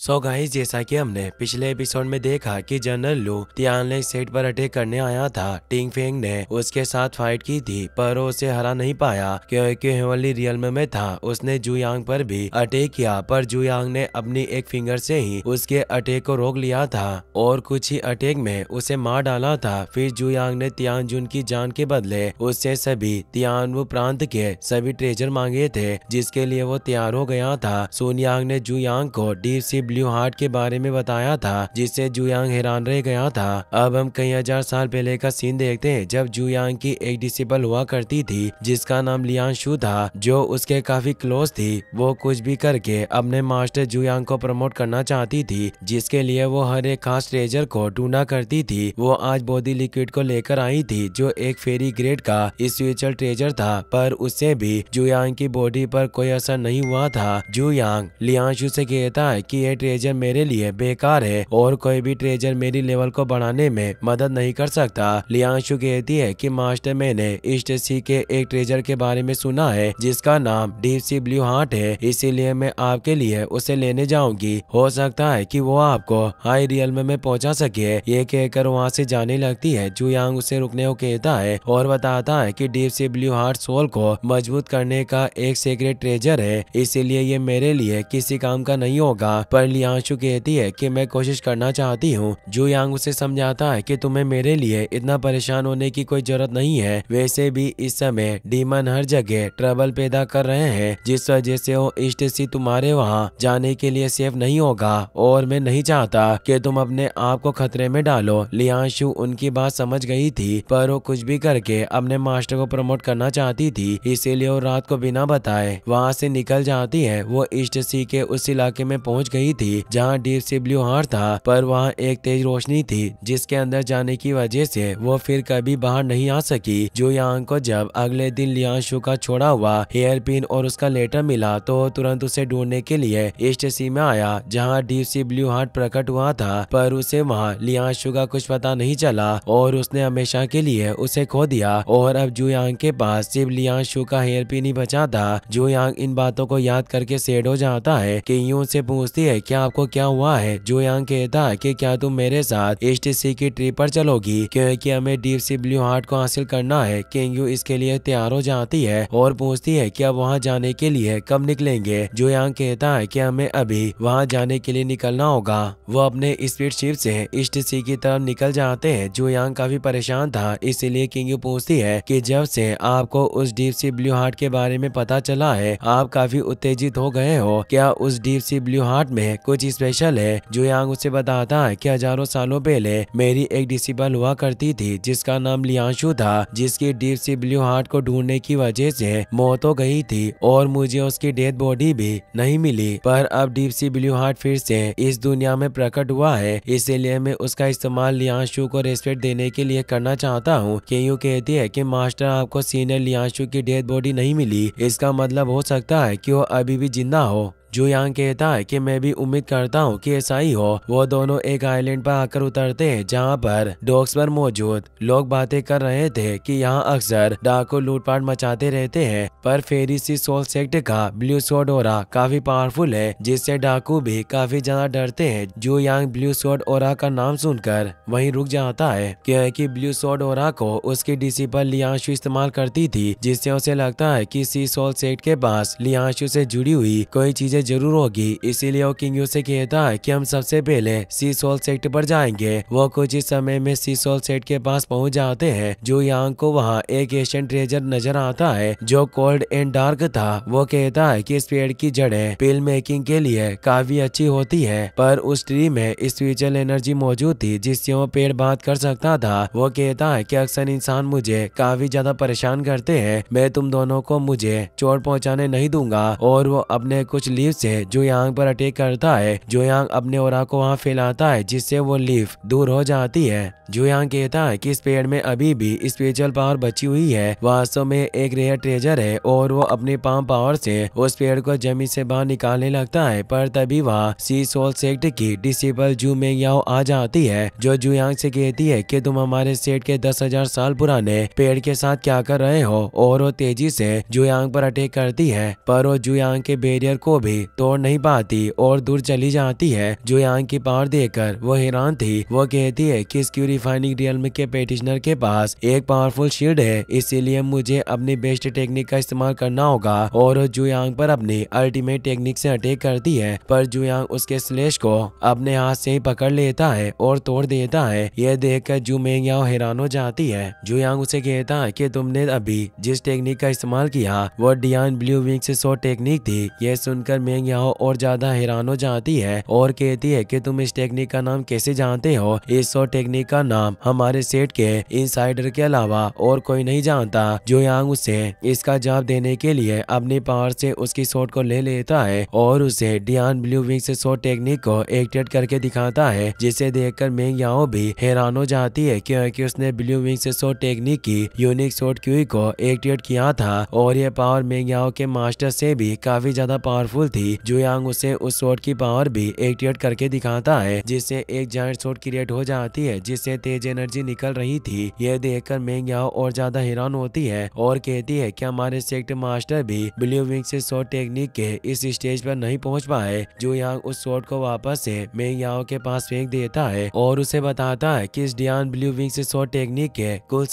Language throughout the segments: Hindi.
सो गाइस जैसा कि हमने पिछले एपिसोड में देखा कि जनरल लू तियानलिंग सेट पर अटैक करने आया था टिंग फेंग ने उसके साथ फाइट की थी पर उसे हरा नहीं पाया क्योंकि हेवनली रियल में था उसने जुयांग पर भी अटैक किया पर जुयांग ने अपनी एक फिंगर से ही उसके अटैक को रोक लिया था और कुछ ही अटैक में उसे मार डाला था फिर जुयांग ने तियान जुन की जान के बदले उससे सभी तियानवु प्रांत के सभी ट्रेजर मांगे थे जिसके लिए वो तैयार हो गया था सोनियांग ने जुयांग को डीप सी ब्लू हार्ट के बारे में बताया था जिससे जुयांग हैरान रह गया था अब हम कई हजार साल पहले का सीन देखते हैं जब जुयांग की एक डिसिपल हुआ करती थी जिसका नाम लियान शू था जो उसके काफी क्लोज थी वो कुछ भी करके अपने मास्टर जुयांग को प्रमोट करना चाहती थी जिसके लिए वो हर एक खास ट्रेजर को टूना करती थी वो आज बॉडी लिक्विड को लेकर आई थी जो एक फेरी ग्रेड का स्पिरिचुअल ट्रेजर था पर उससे भी जुयांग की बॉडी पर कोई असर नहीं हुआ था जुयांग लियांशु से कहता है कि ये ट्रेजर मेरे लिए बेकार है और कोई भी ट्रेजर मेरी लेवल को बढ़ाने में मदद नहीं कर सकता लियांशु कहती है कि मास्टर मैंने ईस्ट सी के एक ट्रेजर के बारे में सुना है जिसका नाम डीप सी ब्लू हार्ट है इसीलिए मैं आपके लिए उसे लेने जाऊंगी हो सकता है कि वो आपको हाई रियल में, में पहुंचा सके ये कहकर वहाँ से जाने लगती है जुयांग उसे रुकने को कहता है और बताता है की deep sea blue heart soul को मजबूत करने का एक सीक्रेट ट्रेजर है इसीलिए ये मेरे लिए किसी काम का नहीं होगा पर पर लियांशु कहती है कि मैं कोशिश करना चाहती हूँ जो यांग उसे समझाता है कि तुम्हें मेरे लिए इतना परेशान होने की कोई जरूरत नहीं है वैसे भी इस समय डीमन हर जगह ट्रबल पैदा कर रहे हैं जिस वजह से वो इष्ट सी तुम्हारे वहाँ जाने के लिए सेफ नहीं होगा और मैं नहीं चाहता कि तुम अपने आप को खतरे में डालो लियांशु उनकी बात समझ गई थी पर वो कुछ भी करके अपने मास्टर को प्रमोट करना चाहती थी इसीलिए वो रात को बिना बताए वहाँ से निकल जाती है वो इष्ट सी के उस इलाके में पहुँच गई रही थी जहाँ डीप सी ब्लू हार था पर वहाँ एक तेज रोशनी थी जिसके अंदर जाने की वजह से वो फिर कभी बाहर नहीं आ सकी जो यांग को जब अगले दिन लियांशु का छोड़ा हुआ हेयर पिन और उसका लेटर मिला तो तुरंत उसे ढूंढने के लिए ईस्ट सी में आया जहाँ डीप सी ब्लू हार्ट प्रकट हुआ था पर उसे वहाँ लियांशु का कुछ पता नहीं चला और उसने हमेशा के लिए उसे खो दिया और अब जू यांग के पास सिर्फ लियांशु का हेयर पिन ही बचा था जू यांग इन बातों को याद करके सेड हो जाता है की यूं से पूछती है क्या आपको क्या हुआ है जो यांग कहता है कि क्या तुम मेरे साथ ईस्ट सी की ट्रिप पर चलोगी क्योंकि हमें डीप सी ब्लू हार्ट को हासिल करना है यू इसके लिए तैयार हो जाती है और पूछती है की अब वहाँ जाने के लिए कब निकलेंगे जो यांग कहता है की हमें अभी वहाँ जाने के लिए निकलना होगा वो अपने स्पीड शिप से ईस्ट सी की तरफ निकल जाते हैं जो यांग काफी परेशान था इसीलिए यू पूछती है की जब से आपको उस डीप सी ब्लू हार्ट के बारे में पता चला है आप काफी उत्तेजित हो गए हो क्या उस डीप सी ब्लू हार्ट में कुछ स्पेशल है जो यांग उसे बताता है कि हजारों सालों पहले मेरी एक डिसिबल हुआ करती थी जिसका नाम लियांशु था जिसकी डीप सी ब्लू हार्ट को ढूंढने की वजह से मौत हो गई थी और मुझे उसकी डेथ बॉडी भी नहीं मिली पर अब डीप सी ब्लू हार्ट फिर से इस दुनिया में प्रकट हुआ है इसीलिए मैं उसका इस्तेमाल लियांशु को रेस्पेक्ट देने के लिए करना चाहता हूँ के यूँ कहती है की मास्टर आपको सीनियर लियांशु की डेथ बॉडी नहीं मिली इसका मतलब हो सकता है की वो अभी भी जिंदा हो जो यहाँ कहता है कि मैं भी उम्मीद करता हूँ कि ऐसा ही हो वो दोनों एक आइलैंड पर आकर उतरते हैं जहाँ पर डॉक्स पर मौजूद लोग बातें कर रहे थे कि यहाँ अक्सर डाकू लूटपाट मचाते रहते हैं पर फेरिसी सोल सेक्ट का ब्लू सोड और काफी पावरफुल है जिससे डाकू भी काफी ज्यादा डरते हैं जो यांग ब्लू सोड और का नाम सुनकर वही रुक जाता है क्योंकि ब्लू सोड और को उसकी पर लियांशु इस्तेमाल करती थी जिससे उसे लगता है की सी सोल सेक्ट के पास लियांशु से जुड़ी हुई कोई चीजें जरूर होगी इसीलिए वो किंग से कहता है कि हम सबसे पहले सी सोल सेट पर जाएंगे वो कुछ ही समय में सी सोल सेट के पास पहुंच जाते हैं जो यांग को वहाँ एक एशियन ट्रेजर नजर आता है जो कोल्ड एंड डार्क था वो कहता है कि इस पेड़ की जड़ें पिल मेकिंग के लिए काफी अच्छी होती है पर उस ट्री में स्पिरिचुअल एनर्जी मौजूद थी जिससे वो पेड़ बात कर सकता था वो कहता है कि अक्सर इंसान मुझे काफी ज्यादा परेशान करते हैं मैं तुम दोनों को मुझे चोट पहुंचाने नहीं दूंगा और वो अपने कुछ लीव जिससे यांग पर अटैक करता है यांग अपने ओरा को वहाँ फैलाता है जिससे वो लीफ दूर हो जाती है यांग कहता है कि इस पेड़ में अभी भी स्पेशल पावर बची हुई है वास्तव में एक रेयर ट्रेजर है और वो अपने पाम पावर से उस पेड़ को जमीन से बाहर निकालने लगता है पर तभी वहाँ सी सोल सेक्ट की डिसेबल जू में याओ आ जाती है जो जुयांग से कहती है कि तुम हमारे सेट के दस हजार साल पुराने पेड़ के साथ क्या कर रहे हो और वो तेजी से जुयांग पर अटैक करती है पर वो जुयांग के बैरियर को भी तोड़ नहीं पाती और दूर चली जाती है जो आंख की पार देकर वो हैरान थी वो कहती है कि इसकी रिफाइनिंग रियल के पेटिशनर के पास एक पावरफुल शील्ड है इसीलिए मुझे अपनी बेस्ट टेक्निक का इस्तेमाल करना होगा और जुयांग पर अपनी अल्टीमेट टेक्निक से अटैक करती है पर जुयांग उसके स्लेश को अपने हाथ से ही पकड़ लेता है और तोड़ देता है यह देख कर जू मेंगयाओ हैरान हो जाती है जुयांग उसे कहता है की तुमने अभी जिस टेक्निक का इस्तेमाल किया वो डियान ब्लू विंग सो टेक्निक थी यह सुनकर मेंग और ज्यादा हैरान हो जाती है और कहती है कि तुम इस टेक्निक का नाम कैसे जानते हो इस और टेक्निक का नाम हमारे सेठ के इनसाइडर के अलावा और कोई नहीं जानता जो यांग उसे इसका जवाब देने के लिए अपने पावर से उसकी शॉट को ले लेता है और उसे डियान ब्लू विंग से शॉट टेक्निक को एक्टिवेट करके दिखाता है जिसे देखकर कर याओ भी हैरान हो जाती है क्योंकि उसने ब्लू विंग से शॉट टेक्निक की यूनिक शॉट क्यू को एक्टिवेट किया था और यह पावर मेंग के मास्टर से भी काफी ज्यादा पावरफुल थी ही जुयांग उसे उस शॉट की पावर भी एक्टिवेट करके दिखाता है जिससे एक जॉइंट शॉट क्रिएट हो जाती है जिससे तेज एनर्जी निकल रही थी यह देख कर याओ और ज्यादा हैरान होती है और कहती है की हमारे सेक्ट मास्टर भी ब्लू विंग से शॉट टेक्निक के इस स्टेज पर नहीं पहुँच पाए जो यांग उस शोट को वापस से मेंग याओ के पास फेंक देता है और उसे बताता है की इस डियान ब्लू विंग से शॉट टेक्निक के कुल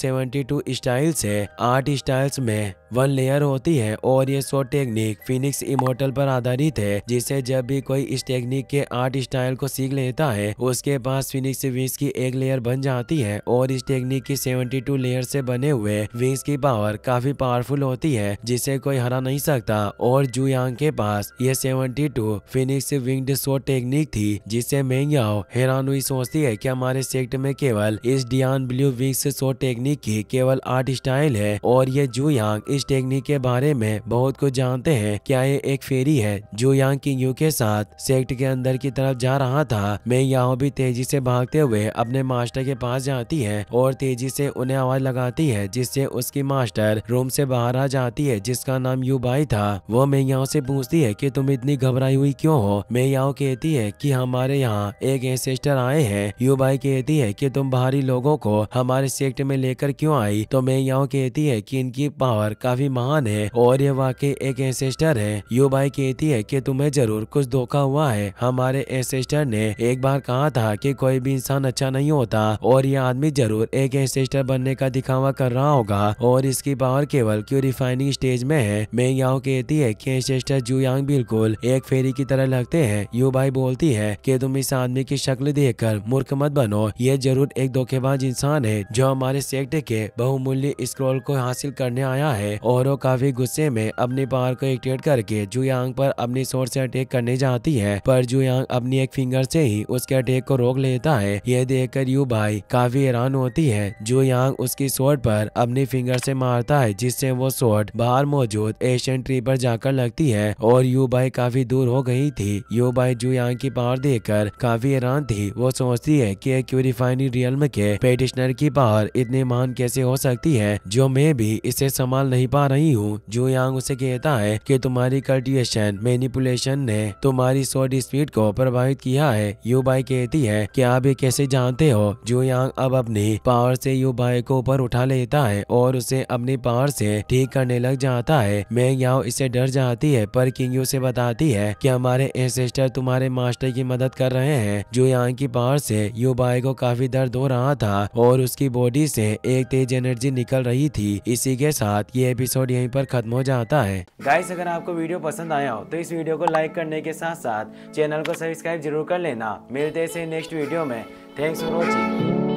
टू स्टाइल्स है आठ स्टाइल्स में वन लेयर होती है और ये शोट टेक्निक फिनिक्स इमोटल पर आधारित आधारित है जिसे जब भी कोई इस टेक्निक के आर्ट स्टाइल को सीख लेता है उसके पास फिनिक्स विंग्स की एक लेयर बन जाती है और इस टेक्निक की 72 लेयर से बने हुए विंग्स की पावर काफी पावरफुल होती है जिसे कोई हरा नहीं सकता और जुयांग के पास यह 72 फिनिक्स विंग्ड शो टेक्निक थी जिसे मेंगाओ हैरान हुई सोचती है की हमारे सेक्ट में केवल इस डियान ब्लू विंग्स शो टेक्निक की केवल आर्ट स्टाइल है और ये जुयांग इस टेक्निक के बारे में बहुत कुछ जानते हैं क्या ये एक फेरी है जो यांग किंग के साथ सेक्ट के अंदर की तरफ जा रहा था मैं यहाँ भी तेजी से भागते हुए अपने मास्टर के पास जाती है और तेजी से उन्हें आवाज लगाती है जिससे उसकी मास्टर रूम से बाहर आ जाती है जिसका नाम यू बाई था वो मेयाओ से पूछती है की तुम इतनी घबराई हुई क्यों हो यहाँ कहती है की हमारे यहाँ एक एसेस्टर आए यू बाई कहती है की तुम बाहरी लोगों को हमारे सेक्ट में लेकर क्यों आई तो यहाँ कहती है की इनकी पावर काफी महान है और ये वाकई एक एसेस्टर है यू बाई कहती कहती है कि तुम्हें जरूर कुछ धोखा हुआ है हमारे एसेस्टर ने एक बार कहा था कि कोई भी इंसान अच्छा नहीं होता और ये आदमी जरूर एक एसेस्टर बनने का दिखावा कर रहा होगा और इसकी पावर केवल क्यों रिफाइनिंग स्टेज में है मैं यहाँ कहती है की एसेस्टर जू यांग बिल्कुल एक फेरी की तरह लगते है यू भाई बोलती है की तुम इस आदमी की शक्ल कर मूर्ख मत बनो ये जरूर एक धोखेबाज इंसान है जो हमारे सेक्ट के बहुमूल्य स्क्रोल को हासिल करने आया है और वो काफी गुस्से में अपनी पावर को एक्टिवेट करके जुयांग पर अपनी सोर से अटैक करने जाती है पर यांग अपनी एक फिंगर से ही उसके अटैक को रोक लेता है यह देखकर यू भाई काफी हैरान होती है यांग उसकी शोट पर अपनी फिंगर से मारता है जिससे वो शोट बाहर मौजूद एशियन ट्री पर जाकर लगती है और यू भाई काफी दूर हो गई थी यू भाई यांग की पावर कर काफी हैरान थी वो सोचती है की एक रिफाइनरी के पेटिशनर की पावर इतनी महान कैसे हो सकती है जो मैं भी इसे संभाल नहीं पा रही हूँ यांग उसे कहता है की तुम्हारी कल्टिवेशन मैनिपुलेशन ने तुम्हारी शॉर्ट स्पीड को प्रभावित किया है यू बाई कहती है कि आप ये कैसे जानते हो जो यांग अब अपनी पावर से यू बाई को ऊपर उठा लेता है और उसे अपनी पावर से ठीक करने लग जाता है मैं यहाँ इससे डर जाती है पर किंग यू से बताती है कि हमारे एसेस्टर तुम्हारे मास्टर की मदद कर रहे हैं जो यांग की पावर से यू बाई को काफी दर्द हो रहा था और उसकी बॉडी से एक तेज एनर्जी निकल रही थी इसी के साथ ये एपिसोड यहीं पर खत्म हो जाता है गाइस अगर आपको वीडियो पसंद आया हो तो तो इस वीडियो को लाइक करने के साथ साथ चैनल को सब्सक्राइब जरूर कर लेना मिलते हैं नेक्स्ट वीडियो में थैंक्स फॉर वॉचिंग